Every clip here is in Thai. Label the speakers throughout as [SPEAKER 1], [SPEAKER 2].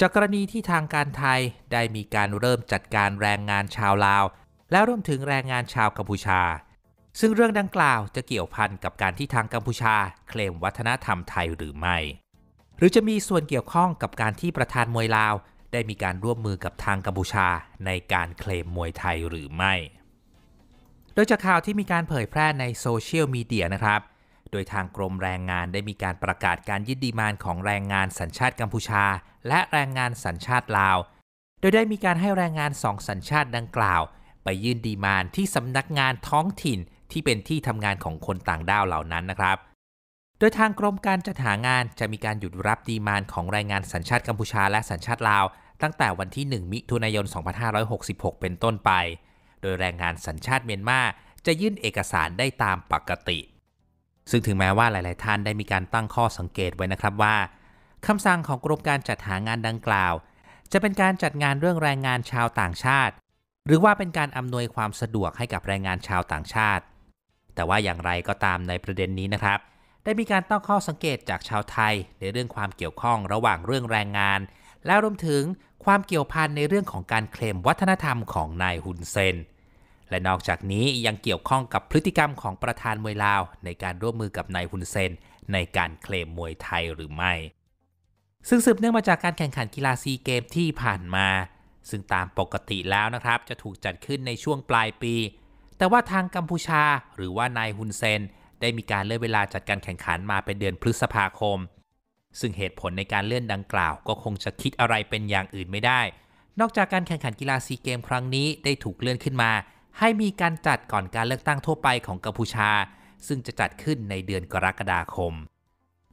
[SPEAKER 1] จากกรณีที่ทางการไทยได้มีการเริ่มจัดการแรงงานชาวลาว และรวมถึงแรงงานชาวกัมพูชา ซึ่งเรื่องดังกล่าวจะเกี่ยวพันกับการที่ทางกัมพูชาเคลมวัฒนธรรมไทยหรือไม่ หรือจะมีส่วนเกี่ยวข้องกับการที่ประธานมวยลาว ได้มีการร่วมมือกับทางกัมพูชาในการเคลมมวยไทยหรือไม่โดยจากข่าวที่มีการเผยแพร่ในโซเชียลมีเดียนะครับโดยทางกรมแรงงานได้มีการประกาศการยึดดีมานของแรงงานสัญชาติกัมพูชา และแรงงานสัญชาติลาว โดยได้มีการให้แรงงานสองสัญชาติดังกล่าว ไปยื่นดีมานที่สำนักงานท้องถิ่นที่เป็นที่ทำงานของคนต่างด้าวเหล่านั้นนะครับ โดยทางกรมการจัดหางานจะมีการหยุดรับดีมานของแรงงานสัญชาติกัมพูชาและสัญชาติลาว ตั้งแต่วันที่ 1 มิถุนายน 2566 เป็นต้นไป โดยแรงงานสัญชาติเมียนมาจะยื่นเอกสารได้ตามปกติซึ่งถึงแม้ว่าหลายๆ ท่านได้มีการตั้งข้อสังเกตไว้นะครับว่าคำสั่งของกรมการจัดหางานดังกล่าว จะเป็นการจัดงานเรื่องแรงงานชาวต่างชาติ หรือว่าเป็นการอำนวยความสะดวกให้กับแรงงานชาวต่างชาติ แต่ว่าอย่างไรก็ตามในประเด็นนี้นะครับ ได้มีการตั้งข้อสังเกตจากชาวไทย ในเรื่องความเกี่ยวข้องระหว่างเรื่องแรงงาน และรวมถึงความเกี่ยวพันในเรื่องของการเคลมวัฒนธรรมของนายฮุนเซนและนอกจากนี้ยังเกี่ยวข้องกับพฤติกรรมของประธานมวยลาว ในการร่วมมือกับนายฮุนเซน ในการเคลมมวยไทยหรือไม่ ซึ่งสืบเนื่องมาจากการแข่งขันกีฬาซีเกมที่ผ่านมา ซึ่งตามปกติแล้วนะครับจะถูกจัดขึ้นในช่วงปลายปี แต่ว่าทางกัมพูชาหรือว่านายฮุนเซน ได้มีการเลื่อนเวลาจัดการแข่งขันมาเป็นเดือนพฤษภาคม ซึ่งเหตุผลในการเลื่อนดังกล่าว ก็คงจะคิดอะไรเป็นอย่างอื่นไม่ได้ นอกจากการแข่งขันกีฬาซีเกมครั้งนี้ได้ถูกเลื่อนขึ้นมาให้มีการจัดก่อนการเลือกตั้งทั่วไปของกัมพูชา ซึ่งจะจัดขึ้นในเดือนกรกฎาคม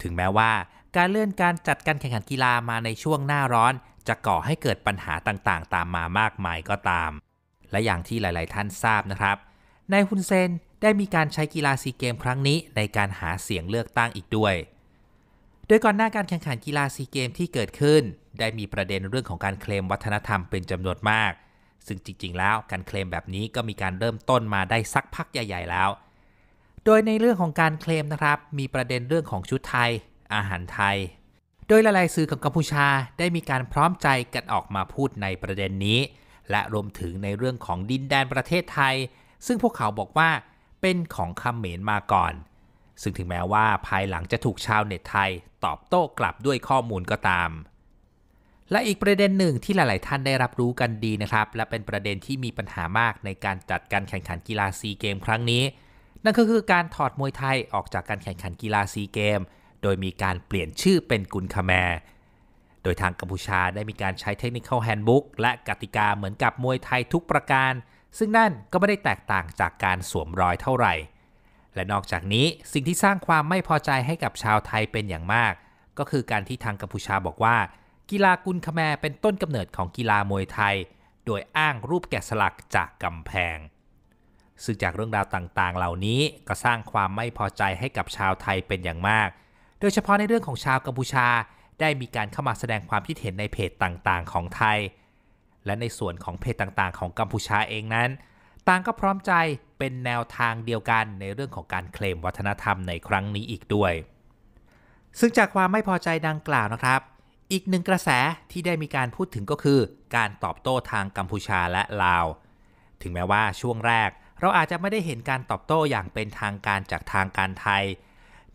[SPEAKER 1] ถึงแม้ว่าการเลื่อนการจัดการแข่งขันกีฬามาในช่วงหน้าร้อน จะก่อให้เกิดปัญหาต่างๆตามมามากมายก็ตาม และอย่างที่หลายๆท่านทราบนะครับนายฮุนเซนได้มีการใช้กีฬาซีเกมครั้งนี้ในการหาเสียงเลือกตั้งอีกด้วย โดยก่อนหน้าการแข่งขันกีฬาซีเกมที่เกิดขึ้น ได้มีประเด็นเรื่องของการเคลมวัฒนธรรมเป็นจำนวนมากซึ่งจริงๆ แล้วการเคลมแบบนี้ก็มีการเริ่มต้นมาได้สักพักใหญ่ๆแล้ว โดยในเรื่องของการเคลมนะครับ มีประเด็นเรื่องของชุดไทย อาหารไทย โดยหลายๆสื่อของกัมพูชาได้มีการพร้อมใจกันออกมาพูดในประเด็นนี้ และรวมถึงในเรื่องของดินแดนประเทศไทย ซึ่งพวกเขาบอกว่าเป็นของคำเหมนมาก่อน ซึ่งถึงแม้ว่าภายหลังจะถูกชาวเน็ตไทยตอบโต้กลับด้วยข้อมูลก็ตามและอีกประเด็นหนึ่งที่หลายๆท่านได้รับรู้กันดีนะครับ และเป็นประเด็นที่มีปัญหามากในการจัดการแข่งขันกีฬาซีเกม ครั้งนี้ นั่นก็คือการถอดมวยไทยออกจากการแข่งขันกีฬาซีเกม โดยมีการเปลี่ยนชื่อเป็นกุลคาแมโดยทางกัมพูชาได้มีการใช้เทคนิคแฮนด์บุ๊กและกติกาเหมือนกับมวยไทยทุกประการ ซึ่งนั่นก็ไม่ได้แตกต่างจากการสวมรอยเท่าไหร่และนอกจากนี้สิ่งที่สร้างความไม่พอใจให้กับชาวไทยเป็นอย่างมาก ก็คือการที่ทางกัมพูชาบอกว่ากีฬากุลคแมเป็นต้นกำเนิดของกีฬามวยไทย โดยอ้างรูปแกะสลักจากกำแพง ซึ่งจากเรื่องราวต่างๆ เหล่านี้ก็สร้างความไม่พอใจให้กับชาวไทยเป็นอย่างมาก โดยเฉพาะในเรื่องของชาวกัมพูชาได้มีการเข้ามาแสดงความคิดเห็นในเพจต่างๆ ของไทย และในส่วนของเพจต่างๆ ของกัมพูชาเองนั้น ต่างก็พร้อมใจเป็นแนวทางเดียวกันในเรื่องของการเคลมวัฒนธรรมในครั้งนี้อีกด้วย ซึ่งจากความไม่พอใจดังกล่าวนะครับอีกหนึ่งกระแสที่ได้มีการพูดถึงก็คือการตอบโต้ทางกัมพูชาและลาว ถึงแม้ว่าช่วงแรก เราอาจจะไม่ได้เห็นการตอบโต้อย่างเป็นทางการจากทางการไทย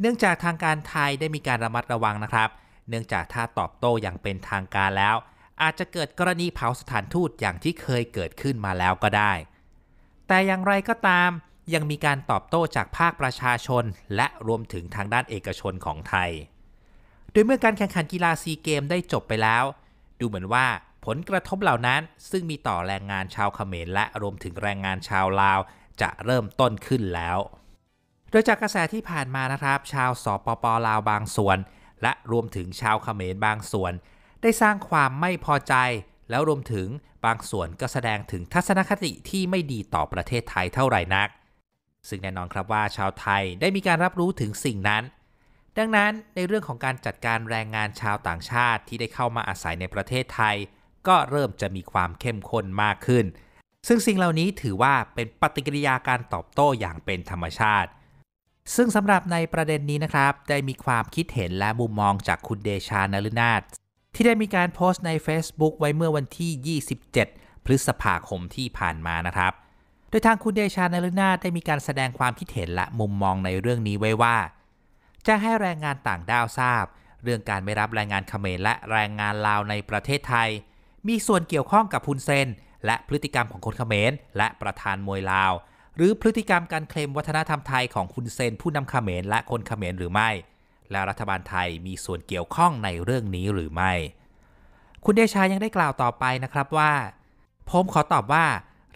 [SPEAKER 1] เนื่องจากทางการไทยได้มีการระมัดระวังนะครับ เนื่องจากถ้าตอบโต้อย่างเป็นทางการแล้ว อาจจะเกิดกรณีเผาสถานทูตอย่างที่เคยเกิดขึ้นมาแล้วก็ได้ แต่อย่างไรก็ตาม ยังมีการตอบโต้จากภาคประชาชน และรวมถึงทางด้านเอกชนของไทยโดยเมื่อการแข่งขันกีฬาซีเกมได้จบไปแล้ว ดูเหมือนว่าผลกระทบเหล่านั้นซึ่งมีต่อแรงงานชาวเขมรและรวมถึงแรงงานชาวลาวจะเริ่มต้นขึ้นแล้ว โดยจากกระแสที่ผ่านมานะครับ ชาวสปปลาวบางส่วน และรวมถึงชาวเขมรบางส่วน ได้สร้างความไม่พอใจ แล้วรวมถึงบางส่วน ก็แสดงถึงทัศนคติที่ไม่ดีต่อประเทศไทยเท่าไหร่นัก ซึ่งแน่นอนครับว่าชาวไทยได้มีการรับรู้ถึงสิ่งนั้นดังนั้นในเรื่องของการจัดการแรงงานชาวต่างชาติ ที่ได้เข้ามาอาศัยในประเทศไทย ก็เริ่มจะมีความเข้มข้นมากขึ้น ซึ่งสิ่งเหล่านี้ถือว่าเป็นปฏิกิริยาการตอบโต้อย่างเป็นธรรมชาติ ซึ่งสำหรับในประเด็นนี้นะครับ ได้มีความคิดเห็นและมุมมองจากคุณเดชานฤนาทที่ได้มีการโพสต์ใน Facebook ไว้เมื่อวันที่ 27 พฤษภาคมที่ผ่านมานะครับ โดยทางคุณเดชานฤนาทได้มีการแสดงความคิดเห็นและมุมมองในเรื่องนี้ไว้ว่าจะให้แรงงานต่างด้าวทราบ เรื่องการไม่รับแรงงานเขมรและแรงงานลาวในประเทศไทย มีส่วนเกี่ยวข้องกับพุนเซนและพฤติกรรมของคนเขมร และประธานมวยลาว หรือพฤติกรรมการเคลมวัฒนธรรมไทย ของคุณเซนผู้นำเขมร และคนเขมรหรือไม่ และรัฐบาลไทยมีส่วนเกี่ยวข้องในเรื่องนี้หรือไม่ คุณเดชายังได้กล่าวต่อไปนะครับว่าผมขอตอบว่า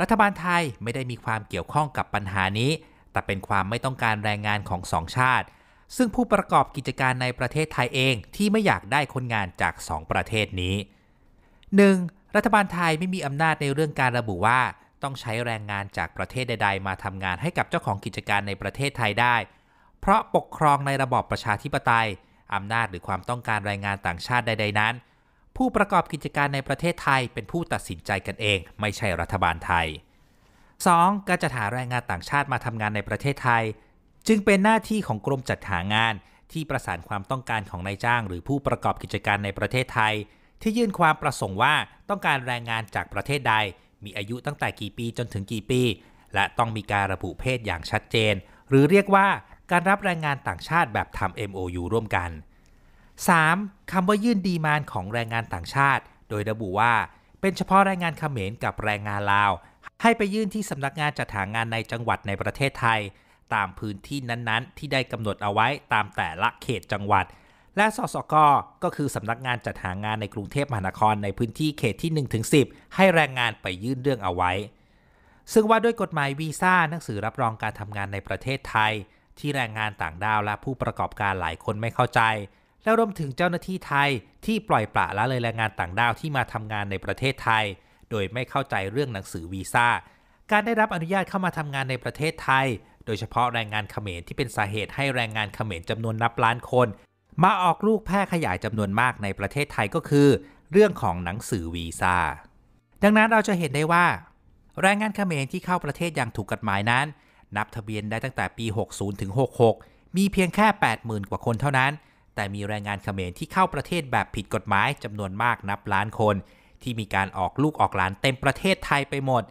[SPEAKER 1] รัฐบาลไทยไม่ได้มีความเกี่ยวข้องกับปัญหานี้ แต่เป็นความไม่ต้องการแรงงานของสองชาติซึ่งผู้ประกอบกิจการในประเทศไทยเองที่ไม่อยากได้คนงานจาก 2 ประเทศนี้ 1. รัฐบาลไทยไม่มีอำนาจในเรื่องการระบุว่า ต้องใช้แรงงานจากประเทศใดๆ มาทำงานให้กับเจ้าของกิจการในประเทศไทยได้ เพราะปกครองในระบอบประชาธิปไตยอำนาจหรือความต้องการแรงงานต่างชาติใดๆ นั้น ผู้ประกอบกิจการในประเทศไทย เป็นผู้ตัดสินใจกันเองไม่ใช่รัฐบาลไทย 2. การจัดหาแรงงานต่างชาติมาทำงานในประเทศไทยจึงเป็นหน้าที่ของกรมจัดหางานที่ประสานความต้องการของนายจ้างหรือผู้ประกอบกิจการในประเทศไทย ที่ยื่นความประสงค์ว่าต้องการแรงงานจากประเทศใด มีอายุตั้งแต่กี่ปีจนถึงกี่ปี และต้องมีการระบุเพศอย่างชัดเจน หรือเรียกว่าการรับแรงงานต่างชาติแบบทำ MOU ร่วมกัน 3. คำว่ายื่นดีมานของแรงงานต่างชาติ โดยระบุว่า เป็นเฉพาะแรงงานเขมรกับแรงงานลาว ให้ไปยื่นที่สำนักงานจัดหางานในจังหวัดในประเทศไทยตามพื้นที่นั้นๆ ที่ได้กำหนดเอาไว้ตามแต่ละเขตจังหวัด และสสกก็คือสำนักงานจัดหางานในกรุงเทพมหานครในพื้นที่เขตที่ 1-10 ให้แรงงานไปยื่นเรื่องเอาไว้ ซึ่งว่าด้วยกฎหมายวีซ่าหนังสือรับรองการทำงานในประเทศไทย ที่แรงงานต่างด้าวและผู้ประกอบการหลายคนไม่เข้าใจ และรวมถึงเจ้าหน้าที่ไทยที่ปล่อยปละละเลยแรงงานต่างด้าวที่มาทำงานในประเทศไทย โดยไม่เข้าใจเรื่องหนังสือวีซ่าการได้รับอนุญาตเข้ามาทำงานในประเทศไทยโดยเฉพาะแรงงานเขมรที่เป็นสาเหตุให้แรงงานเขมรจำนวนนับล้านคน มาออกลูกแพร่ขยายจำนวนมากในประเทศไทยก็คือ เรื่องของหนังสือวีซ่าดังนั้นเราจะเห็นได้ว่า แรงงานเขมรที่เข้าประเทศอย่างถูกกฎหมายนั้น นับทะเบียนได้ตั้งแต่ปี 60 ถึง 66 มีเพียงแค่ 80,000 กว่าคนเท่านั้นแต่มีแรงงานเขมรที่เข้าประเทศแบบผิดกฎหมายจำนวนมากนับล้านคน ที่มีการออกลูกออกหลานเต็มประเทศไทยไปหมด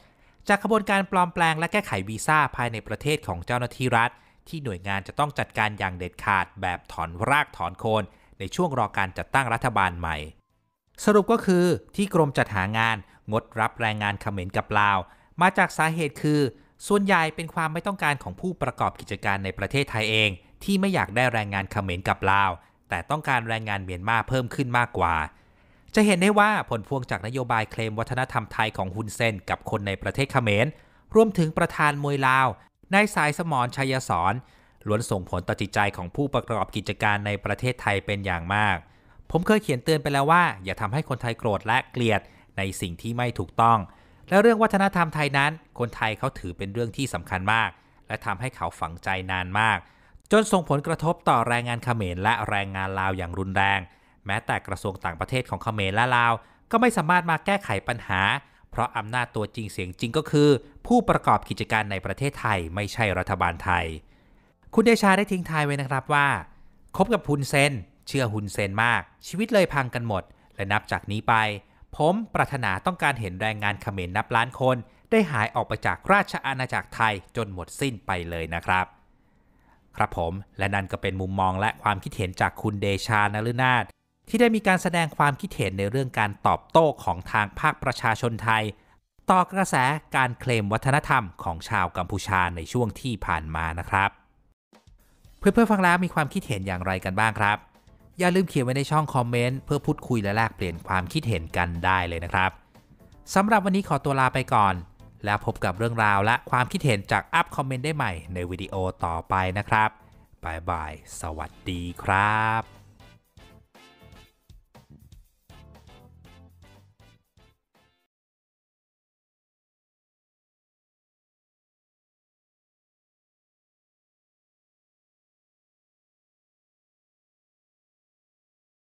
[SPEAKER 1] จากขบวนการปลอมแปลงและแก้ไขวีซ่าภายในประเทศของเจ้าหน้าที่รัฐ ที่หน่วยงานจะต้องจัดการอย่างเด็ดขาดแบบถอนรากถอนโคนในช่วงรอการจัดตั้งรัฐบาลใหม่ สรุปก็คือที่กรมจัดหางานงดรับแรงงานเขมรกับลาว มาจากสาเหตุคือ ส่วนใหญ่เป็นความไม่ต้องการของผู้ประกอบกิจการในประเทศไทยเอง ที่ไม่อยากได้แรงงานเขมรกับลาวแต่ต้องการแรงงานเมียนมาเพิ่มขึ้นมากกว่าจะเห็นได้ว่าผลพวงจากนโยบายเคลมวัฒนธรรมไทยของฮุนเซนกับคนในประเทศเขมรรวมถึงประธานมวยลาว นายสายสมรชัยสอนล้วนส่งผลต่อจิตใจของผู้ประกอบกิจการในประเทศไทยเป็นอย่างมาก ผมเคยเขียนเตือนไปแล้วว่าอย่าทำให้คนไทยโกรธและเกลียดในสิ่งที่ไม่ถูกต้อง และเรื่องวัฒนธรรมไทยนั้น คนไทยเขาถือเป็นเรื่องที่สำคัญมาก และทำให้เขาฝังใจนานมาก จนส่งผลกระทบต่อแรงงานเขมรและแรงงานลาวอย่างรุนแรงแม้แต่กระทรวงต่างประเทศของเขมรและลาวก็ไม่สามารถมาแก้ไขปัญหา เพราะอำนาจตัวจริงเสียงจริงก็คือผู้ประกอบกิจการในประเทศไทยไม่ใช่รัฐบาลไทย คุณเดชาได้ทิ้งทายไว้นะครับว่า คบกับฮุนเซนเชื่อฮุนเซนมาก ชีวิตเลยพังกันหมด และนับจากนี้ไป ผมปรารถนาต้องการเห็นแรงงานเขมรนับล้านคนได้หายออกไปจากราชอาณาจักรไทยจนหมดสิ้นไปเลยนะครับ ครับผมและนั่นก็เป็นมุมมองและความคิดเห็นจากคุณเดชานฤนาถที่ได้มีการแสดงความคิดเห็นในเรื่องการตอบโต้ของทางภาคประชาชนไทย ต่อกระแสการเคลมวัฒนธรรมของชาวกัมพูชาในช่วงที่ผ่านมานะครับ เพื่อนอฟังแล้วมีความคิดเห็นอย่างไรกันบ้างครับ อย่าลืมเขียนไว้ในช่องคอมเมนต์เพื่อพูดคุยและแลกเปลี่ยนความคิดเห็นกันได้เลยนะครับสำหรับวันนี้ขอตัวลาไปก่อน แล้วพบกับเรื่องราวและความคิดเห็นจากอัพคอมเมนต์ได้ใหม่ ในวิดีโอต่อไปนะครับบายบายสวัสดีครับ